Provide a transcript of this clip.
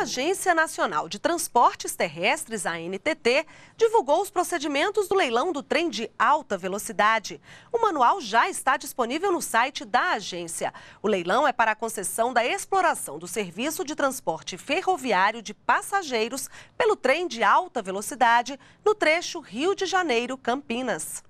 A Agência Nacional de Transportes Terrestres, a ANTT, divulgou os procedimentos do leilão do trem de alta velocidade. O manual já está disponível no site da agência. O leilão é para a concessão da exploração do serviço de transporte ferroviário de passageiros pelo trem de alta velocidade no trecho Rio de Janeiro-Campinas.